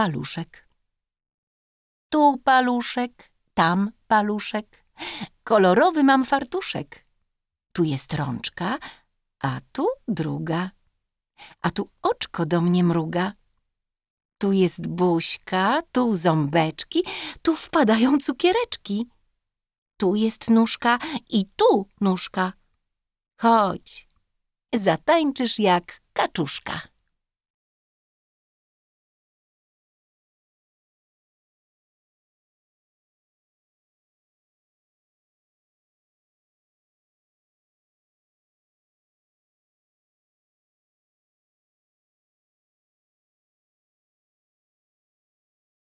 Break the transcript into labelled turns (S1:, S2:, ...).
S1: paluszek. Tu paluszek, tam
S2: paluszek, kolorowy mam fartuszek. Tu jest rączka, a tu druga, a tu oczko do mnie mruga. Tu jest buźka, tu ząbeczki, tu wpadają cukiereczki. Tu jest nóżka i tu nóżka. Chodź,
S1: zatańczysz jak kaczuszka.